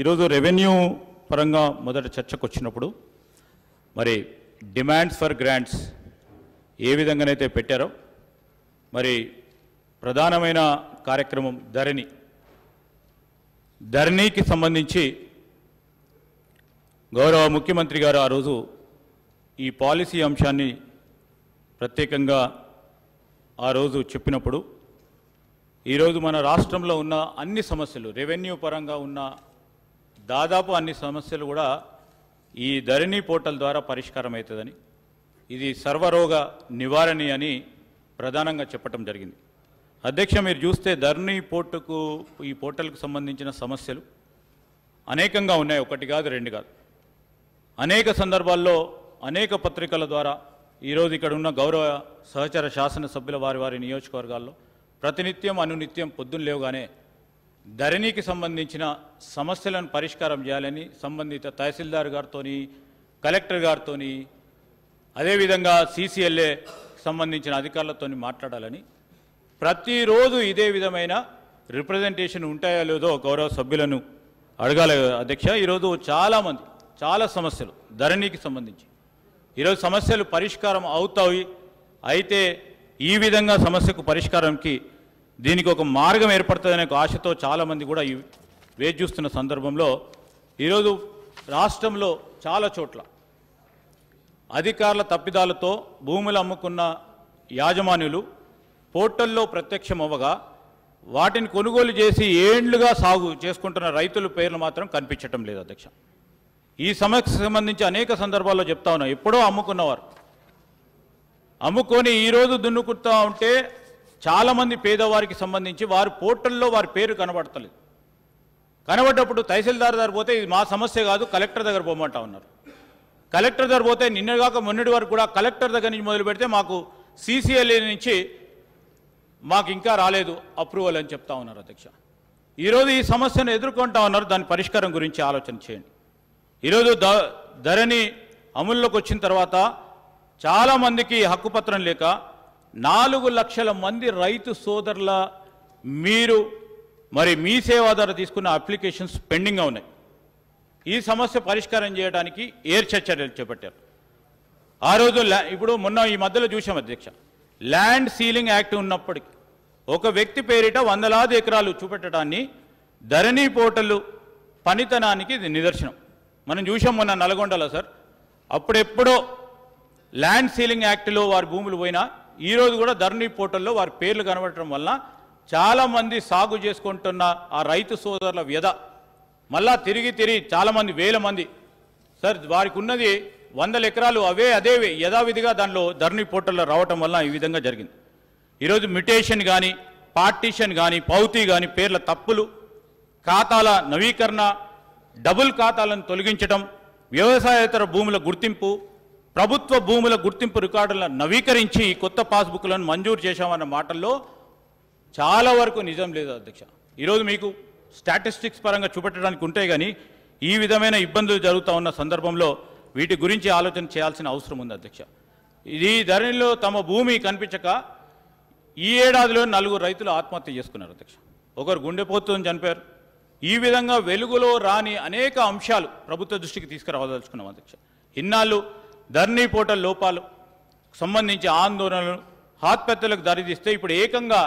ఈరోజు రెవెన్యూ పరంగా మొదట చర్చకు వచ్చినప్పుడు మరి డిమాండ్స్ ఫర్ గ్రాంట్స్ ఏ విధంగానైతే పెట్టారో మరి ప్రధానమైన కార్యక్రమం ధరణి ధరణికి సంబంధించి గౌరవ ముఖ్యమంత్రి గారు ఆ రోజు ఈ పాలసీ అంశాన్ని ప్రత్యేకంగా ఆ రోజు చెప్పినప్పుడు ఈరోజు మన రాష్ట్రంలో ఉన్న అన్ని సమస్యలు రెవెన్యూ పరంగా ఉన్న దాదాపు అన్ని సమస్యలు కూడా ఈ ధరణి పోర్టల్ ద్వారా పరిష్కారం అవుతుందని ఇది సర్వరోగ నివారణి అని ప్రధానంగా చెప్పటం జరిగింది అధ్యక్ష మీరు చూస్తే ధరణి పోర్టుకు ఈ పోర్టల్కు సంబంధించిన సమస్యలు అనేకంగా ఉన్నాయి ఒకటి కాదు రెండు కాదు అనేక సందర్భాల్లో అనేక పత్రికల ద్వారా ఈరోజు ఇక్కడ ఉన్న గౌరవ సహచర శాసనసభ్యుల వారి వారి నియోజకవర్గాల్లో ప్రతినిత్యం అనునిత్యం పొద్దున్న లేవుగానే ధరణికి సంబంధించిన సమస్యలను పరిష్కారం చేయాలని సంబంధిత తహసీల్దార్ గారితో కలెక్టర్ గారితో అదేవిధంగా సీసీఎల్ఏ సంబంధించిన అధికారులతో మాట్లాడాలని ప్రతిరోజు ఇదే విధమైన రిప్రజెంటేషన్ ఉంటాయో లేదో గౌరవ సభ్యులను అడగాలి అధ్యక్ష ఈరోజు చాలామంది చాలా సమస్యలు ధరణికి సంబంధించి ఈరోజు సమస్యలు పరిష్కారం అవుతాయి అయితే ఈ విధంగా సమస్యకు పరిష్కారంకి దీనికి ఒక మార్గం ఏర్పడుతుందనే ఆశతో చాలామంది కూడా వేచి చూస్తున్న సందర్భంలో ఈరోజు రాష్ట్రంలో చాలా చోట్ల అధికారుల తప్పిదాలతో భూములు అమ్ముకున్న యాజమాన్యులు పోర్టల్లో ప్రత్యక్షం అవ్వగా వాటిని కొనుగోలు చేసి ఏండ్లుగా సాగు చేసుకుంటున్న రైతుల పేర్లు మాత్రం కనిపించటం లేదు అధ్యక్ష ఈ సమస్యకు సంబంధించి అనేక సందర్భాల్లో చెప్తా ఉన్నాం ఎప్పుడో అమ్ముకున్నవారు అమ్ముకొని ఈరోజు దున్నుకుంటా ఉంటే చాలామంది పేదవారికి సంబంధించి వారు పోర్టల్లో వారి పేరు కనబడతలేదు కనబడ్డప్పుడు తహసీల్దార్ దగ్గర పోతే ఇది మా సమస్య కాదు కలెక్టర్ దగ్గర పోమంటా ఉన్నారు కలెక్టర్ దగ్గర పోతే నిన్నగాక మొన్నటి వరకు కూడా కలెక్టర్ దగ్గర నుంచి మొదలు పెడితే మాకు సీసీఎల్ఏ నుంచి మాకు ఇంకా రాలేదు అప్రూవల్ అని చెప్తా ఉన్నారు అధ్యక్ష ఈరోజు ఈ సమస్యను ఎదుర్కొంటా ఉన్నారు దాని పరిష్కారం గురించి ఆలోచన చేయండి ఈరోజు ద ధరణి అమల్లోకి వచ్చిన తర్వాత చాలామందికి హక్కుపత్రం లేక నాలుగు లక్షల మంది రైతు సోదరుల మీరు మరి మీ సేవా ద్వారా తీసుకున్న అప్లికేషన్స్ పెండింగ్గా ఉన్నాయి ఈ సమస్య పరిష్కారం చేయడానికి ఏర్చ చర్యలు చేపట్టారు ఆ రోజు ఇప్పుడు మొన్న ఈ మధ్యలో చూసాం అధ్యక్ష ల్యాండ్ సీలింగ్ యాక్ట్ ఉన్నప్పటికీ ఒక వ్యక్తి పేరిట వందలాది ఎకరాలు చూపెట్టడాన్ని ధరణి పోటలు పనితనానికి ఇది నిదర్శనం మనం చూసాం మొన్న నల్గొండలో సార్ అప్పుడెప్పుడో ల్యాండ్ సీలింగ్ యాక్ట్లో వారి భూములు పోయినా ఈరోజు కూడా ధరణి పోర్టల్లో వారి పేర్లు కనబడటం వల్ల చాలామంది సాగు చేసుకుంటున్న ఆ రైతు సోదరుల వ్యధ మళ్ళా తిరిగి తిరిగి చాలామంది వేల మంది సార్ వారికి ఉన్నది వందల ఎకరాలు అవే అదే యథావిధిగా దానిలో ధరణి పోర్టల్లో రావటం వల్ల ఈ విధంగా జరిగింది ఈరోజు మ్యుటేషన్ కానీ పార్టీషన్ కానీ పౌతీ కానీ పేర్ల తప్పులు ఖాతాల నవీకరణ డబుల్ ఖాతాలను తొలగించడం వ్యవసాయేతర భూముల గుర్తింపు ప్రభుత్వ భూముల గుర్తింపు రికార్డులను నవీకరించి కొత్త పాస్బుక్లను మంజూరు చేశామన్న మాటల్లో చాలా వరకు నిజం లేదు అధ్యక్ష ఈరోజు మీకు స్టాటిస్టిక్స్ పరంగా చూపెట్టడానికి ఉంటే కానీ ఈ విధమైన ఇబ్బందులు జరుగుతూ ఉన్న సందర్భంలో వీటి గురించి ఆలోచన చేయాల్సిన అవసరం ఉంది అధ్యక్ష ఈ ధరణిలో తమ భూమి కనిపించక ఈ ఏడాదిలో నలుగురు రైతులు ఆత్మహత్య చేసుకున్నారు అధ్యక్ష ఒకరు గుండెపోతుని చనిపోయారు ఈ విధంగా వెలుగులో రాని అనేక అంశాలు ప్రభుత్వ దృష్టికి తీసుకురావదలుచుకున్నాం అధ్యక్ష ఇన్నాళ్ళు ధర్నీ పోర్టల్ లోపాలు సంబంధించి ఆందోళనలు ఆత్మహత్యలకు దారితీస్తే ఇప్పుడు ఏకంగా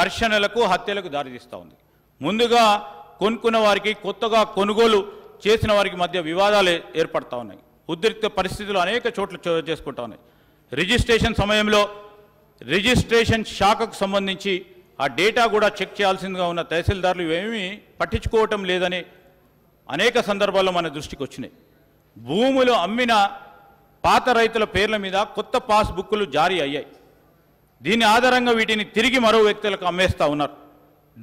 ఘర్షణలకు హత్యలకు దారితీస్తూ ఉంది ముందుగా కొనుక్కున్న వారికి కొత్తగా కొనుగోలు చేసిన వారికి మధ్య వివాదాలు ఏర్పడతా ఉన్నాయి ఉద్రిక్త పరిస్థితులు అనేక చోట్ల చేసుకుంటా ఉన్నాయి రిజిస్ట్రేషన్ సమయంలో రిజిస్ట్రేషన్ శాఖకు సంబంధించి ఆ డేటా కూడా చెక్ చేయాల్సిందిగా ఉన్న తహసీల్దారులు ఏమీ పట్టించుకోవటం లేదని అనేక సందర్భాల్లో మన దృష్టికి వచ్చినాయి భూములు అమ్మిన పాత రైతుల పేర్ల మీద కొత్త పాస్ బుక్కులు జారీ అయ్యాయి దీని ఆధారంగా వీటిని తిరిగి మరో వ్యక్తులకు అమ్మేస్తా ఉన్నారు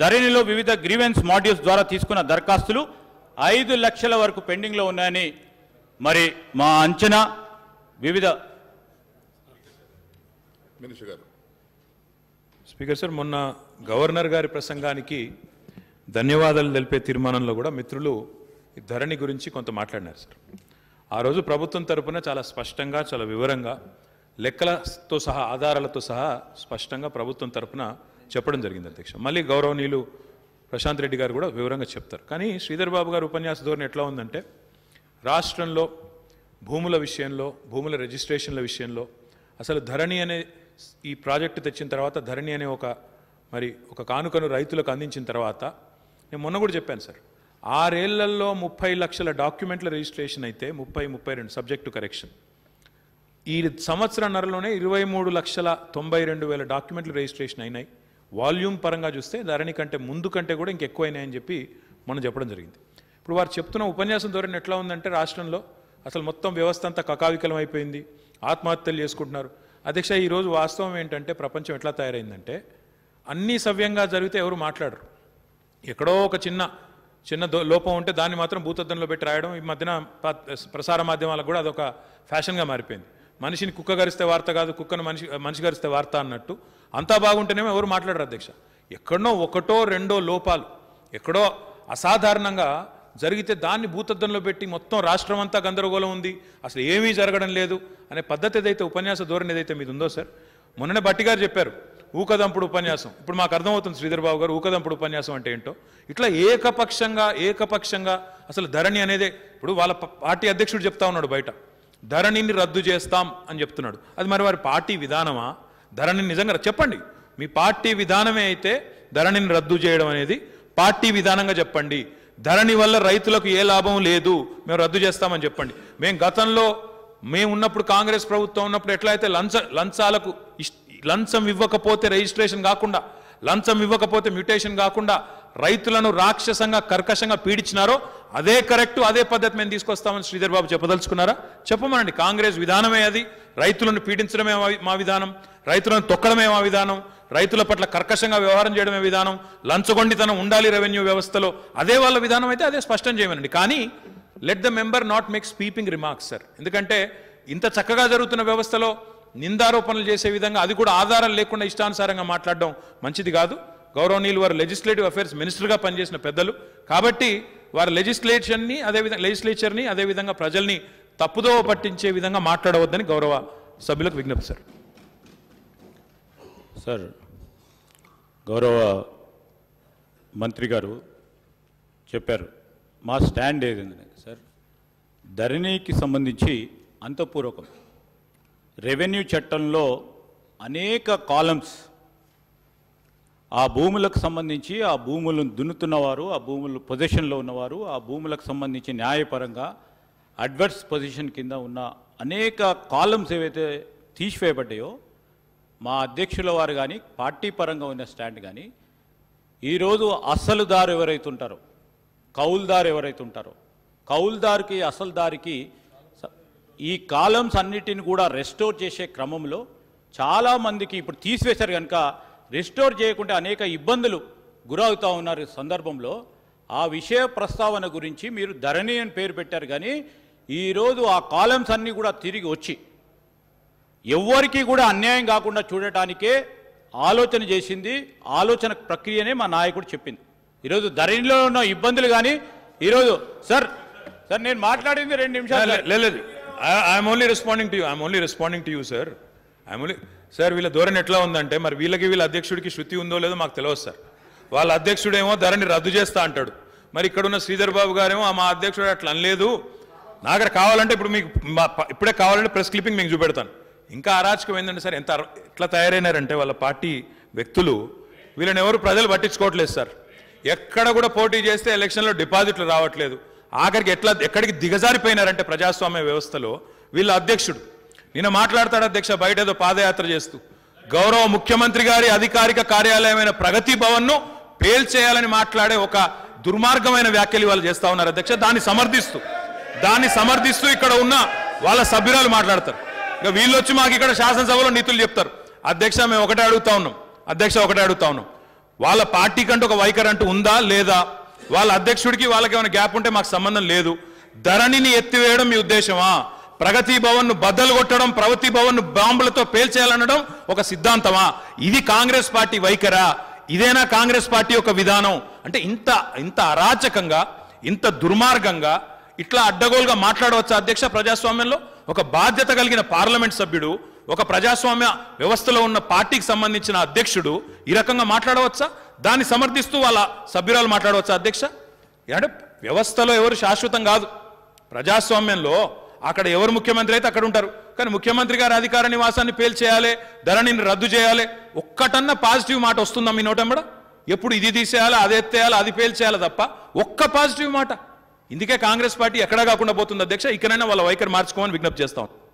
ధరణిలో వివిధ గ్రీవెన్స్ మాడ్యూల్స్ ద్వారా తీసుకున్న దరఖాస్తులు ఐదు లక్షల వరకు పెండింగ్లో ఉన్నాయని మరి మా అంచనా వివిధ స్పీకర్ సార్ మొన్న గవర్నర్ గారి ప్రసంగానికి ధన్యవాదాలు తెలిపే తీర్మానంలో కూడా మిత్రులు ధరణి గురించి కొంత మాట్లాడినారు సార్ ఆ రోజు ప్రభుత్వం తరపున చాలా స్పష్టంగా చాలా వివరంగా లెక్కలతో సహా ఆధారాలతో సహా స్పష్టంగా ప్రభుత్వం తరపున చెప్పడం జరిగింది అధ్యక్ష మళ్ళీ గౌరవనీయులు ప్రశాంత్ రెడ్డి గారు కూడా వివరంగా చెప్తారు కానీ శ్రీధర్ బాబు గారు ఉపన్యాస ధోరణి ఎట్లా ఉందంటే రాష్ట్రంలో భూముల విషయంలో భూముల రిజిస్ట్రేషన్ల విషయంలో అసలు ధరణి అనే ఈ ప్రాజెక్టు తెచ్చిన తర్వాత ధరణి అనే ఒక మరి ఒక కానుకను రైతులకు అందించిన తర్వాత నేను మొన్న కూడా చెప్పాను సార్ ఆరేళ్లలో ముప్పై లక్షల డాక్యుమెంట్ల రిజిస్ట్రేషన్ అయితే ముప్పై ముప్పై రెండు సబ్జెక్టు కరెక్షన్ ఈ సంవత్సరన్నరలోనే ఇరవై మూడు లక్షల తొంభై రెండు వేల డాక్యుమెంట్లు రిజిస్ట్రేషన్ అయినాయి వాల్యూమ్ పరంగా చూస్తే ధరణి కంటే ముందు కంటే కూడా ఇంకెక్కువైనాయని చెప్పి మనం చెప్పడం జరిగింది ఇప్పుడు వారు చెప్తున్న ఉపన్యాసం ధోరణి ఎట్లా ఉందంటే రాష్ట్రంలో అసలు మొత్తం వ్యవస్థ అంతా కకావికలం అయిపోయింది ఆత్మహత్యలు చేసుకుంటున్నారు అధ్యక్ష ఈరోజు వాస్తవం ఏంటంటే ప్రపంచం ఎట్లా తయారైందంటే అన్నీ సవ్యంగా జరిగితే ఎవరు మాట్లాడరు ఎక్కడో ఒక చిన్న చిన్న లోపం ఉంటే దాన్ని మాత్రం భూతద్దంలో పెట్టి రాయడం ఈ మధ్యన ప్రసార మాధ్యమాలకు కూడా అదొక ఫ్యాషన్గా మారిపోయింది మనిషిని కుక్క గరిస్తే వార్త కాదు కుక్కను మనిషి మనిషి గరిస్తే వార్త అన్నట్టు అంతా బాగుంటేనేమో ఎవరు మాట్లాడరు అధ్యక్ష ఎక్కడో ఒకటో రెండో లోపాలు ఎక్కడో అసాధారణంగా జరిగితే దాన్ని భూతద్దంలో పెట్టి మొత్తం రాష్ట్రం అంతా గందరగోళం ఉంది అసలు ఏమీ జరగడం లేదు అనే పద్ధతి ఏదైతే ఉపన్యాస ధోరణి ఏదైతే మీదు ఉందో సార్ మొన్ననే బట్టి గారు చెప్పారు ఊకదంపుడు ఉపన్యాసం ఇప్పుడు మాకు అర్థమవుతుంది శ్రీధర్ బాబు గారు ఊకదంపుడు ఉపన్యాసం అంటే ఏంటో ఇట్లా ఏకపక్షంగా ఏకపక్షంగా అసలు ధరణి అనేదే ఇప్పుడు వాళ్ళ పార్టీ అధ్యక్షుడు చెప్తా ఉన్నాడు బయట ధరణిని రద్దు చేస్తాం అని చెప్తున్నాడు అది మరి వారి పార్టీ విధానమా ధరణిని నిజంగా చెప్పండి మీ పార్టీ విధానమే అయితే ధరణిని రద్దు చేయడం అనేది పార్టీ విధానంగా చెప్పండి ధరణి వల్ల రైతులకు ఏ లాభం లేదు మేము రద్దు చేస్తామని చెప్పండి మేము గతంలో మేము ఉన్నప్పుడు కాంగ్రెస్ ప్రభుత్వం ఉన్నప్పుడు ఎట్లయితే లంచ లంచాలకు లంచం ఇవ్వకపోతే రిజిస్ట్రేషన్ కాకుండా లంచం ఇవ్వకపోతే మ్యూటేషన్ కాకుండా రైతులను రాక్షసంగా కర్కశంగా పీడించినారో అదే కరెక్టు అదే పద్ధతి మేము తీసుకొస్తామని శ్రీధర్ బాబు చెప్పదలుచుకున్నారా చెప్పమనండి కాంగ్రెస్ విధానమే అది రైతులను పీడించడమే మా విధానం రైతులను తొక్కడమే మా విధానం రైతుల పట్ల కర్కశంగా వ్యవహారం చేయడమే విధానం లంచగొండితనం ఉండాలి రెవెన్యూ వ్యవస్థలో అదే వాళ్ళ విధానం అయితే అదే స్పష్టం చేయమనండి కానీ let the member not make sweeping remarks sir ఎందుకంటే ఇంత చక్కగా జరుగుతున్న వ్యవస్థలో నిందారోపణలు చేసే విధంగా అది కూడా ఆధారం లేకుండా ఇష్టానుసారంగా మాట్లాడడం మంచిది కాదు గౌరవనీయులు వారు లెజిస్లేటివ్ అఫైర్స్ మినిస్టర్గా పనిచేసిన పెద్దలు కాబట్టి వారు లెజిస్లేషన్ని అదేవిధంగా లెజిస్లేచర్ని అదేవిధంగా ప్రజల్ని తప్పుదో పట్టించే విధంగా మాట్లాడవద్దని గౌరవ సభ్యులకు విజ్ఞప్తి సార్ సార్ గౌరవ మంత్రి గారు చెప్పారు మా స్టాండ్ ఏది సార్ ధరణికి సంబంధించి అంతఃపూర్వకం రెవెన్యూ చట్టంలో అనేక కాలమ్స్ ఆ భూములకు సంబంధించి ఆ భూములను దున్నుతున్నవారు ఆ భూములు పొజిషన్లో ఉన్నవారు ఆ భూములకు సంబంధించి న్యాయపరంగా అడ్వర్స్ పొజిషన్ కింద ఉన్న అనేక కాలమ్స్ ఏవైతే తీసివేయబడ్డాయో మా అధ్యక్షుల వారు కానీ పార్టీ పరంగా ఉన్న స్టాండ్ కానీ ఈరోజు అసలుదారు ఎవరైతే ఉంటారో కౌలుదారు ఎవరైతే ఉంటారో అసలు దారికి ఈ కాలమ్స్ అన్నిటిని కూడా రెస్టోర్ చేసే క్రమంలో చాలామందికి ఇప్పుడు తీసివేశారు కనుక రెస్టోర్ చేయకుండా అనేక ఇబ్బందులు గురవుతూ ఉన్నారు సందర్భంలో ఆ విషయ ప్రస్తావన గురించి మీరు ధరణి అని పేరు పెట్టారు కానీ ఈరోజు ఆ కాలమ్స్ అన్నీ కూడా తిరిగి వచ్చి ఎవ్వరికీ కూడా అన్యాయం కాకుండా చూడటానికే ఆలోచన చేసింది ఆలోచన ప్రక్రియనే మా నాయకుడు చెప్పింది ఈరోజు ధరణిలో ఉన్న ఇబ్బందులు కానీ ఈరోజు సార్ సార్ నేను మాట్లాడింది రెండు నిమిషాలు లేదు I'm only responding to you I'm only responding to you sir I'm only sir వీళ్ళ ధోరణి ఎట్లా ఉందంటే మరి వీళ్ళకి వీళ్ళ అధ్యక్షుడికి శృతి ఉందో లేదో మాకు తెలియదు సార్ వాళ్ళ అధ్యక్షుడేమో ధరని రద్దు చేస్తా అంటాడు మరి ఇక్కడున్న శ్రీధర్ బాబు గారేమో మా అధ్యక్షుడు అట్లా అనలేదు నా కావాలంటే ఇప్పుడు మీకు ఇప్పుడే కావాలంటే ప్రెస్ క్లిప్పింగ్ మీకు చూపెడతాను ఇంకా అరాచకం ఏంటంటే సార్ ఎంత ఎట్లా తయారైనారంటే వాళ్ళ పార్టీ వ్యక్తులు వీళ్ళని ఎవరు ప్రజలు పట్టించుకోవట్లేదు సార్ ఎక్కడ కూడా పోటీ చేస్తే ఎలక్షన్లో డిపాజిట్లు రావట్లేదు ఆఖరికి ఎట్లా ఎక్కడికి దిగజారిపోయినారంటే ప్రజాస్వామ్య వ్యవస్థలో వీళ్ళ అధ్యక్షుడు నేను మాట్లాడతాడు అధ్యక్ష బయట ఏదో పాదయాత్ర చేస్తూ గౌరవ ముఖ్యమంత్రి గారి అధికారిక కార్యాలయమైన ప్రగతి భవన్ను పేల్చేయాలని మాట్లాడే ఒక దుర్మార్గమైన వ్యాఖ్యలు వాళ్ళు చేస్తా ఉన్నారు అధ్యక్ష దాన్ని సమర్థిస్తూ దాన్ని సమర్థిస్తూ ఇక్కడ ఉన్న వాళ్ళ సభ్యురాలు మాట్లాడతారు ఇక వీళ్ళు వచ్చి మాకు ఇక్కడ శాసనసభలో నీతులు చెప్తారు అధ్యక్ష మేము ఒకటే అడుగుతా ఉన్నాం అధ్యక్ష ఒకటే అడుగుతా ఉన్నాం వాళ్ళ పార్టీ కంటే ఒక వైఖరి అంటూ ఉందా లేదా వాళ్ళ అధ్యక్షుడికి వాళ్ళకి ఏమైనా గ్యాప్ ఉంటే మాకు సంబంధం లేదు ధరణిని ఎత్తివేయడం మీ ఉద్దేశమా ప్రగతి భవన్ను బద్దలు కొట్టడం ప్రగతి భవన్ను బాంబులతో పేల్చేయాలనడం ఒక సిద్ధాంతమా ఇది కాంగ్రెస్ పార్టీ వైఖరా ఇదేనా కాంగ్రెస్ పార్టీ యొక్క విధానం అంటే ఇంత ఇంత అరాచకంగా ఇంత దుర్మార్గంగా ఇట్లా అడ్డగోలుగా మాట్లాడవచ్చు అధ్యక్ష ప్రజాస్వామ్యంలో ఒక బాధ్యత కలిగిన పార్లమెంట్ సభ్యుడు ఒక ప్రజాస్వామ్య వ్యవస్థలో ఉన్న పార్టీకి సంబంధించిన అధ్యక్షుడు ఈ రకంగా మాట్లాడవచ్చా దాన్ని సమర్థిస్తూ వాళ్ళ సభ్యురాలు మాట్లాడవచ్చు అధ్యక్ష అంటే వ్యవస్థలో ఎవరు శాశ్వతం కాదు ప్రజాస్వామ్యంలో అక్కడ ఎవరు ముఖ్యమంత్రి అయితే అక్కడ ఉంటారు కానీ ముఖ్యమంత్రి గారి అధికార నివాసాన్ని పేల్చేయాలి ధరణిని రద్దు చేయాలి ఒక్కటన్నా పాజిటివ్ మాట వస్తుందా మీ నోటెంబడ ఎప్పుడు ఇది తీసేయాలి అది ఎత్తేయాలి అది పేల్చేయాలి తప్ప ఒక్క పాజిటివ్ మాట ఇందుకే కాంగ్రెస్ పార్టీ ఎక్కడా కాకుండా పోతుంది అధ్యక్ష ఇక్కడైనా వాళ్ళ వైఖరి మార్చుకోమని విజ్ఞప్తి చేస్తాం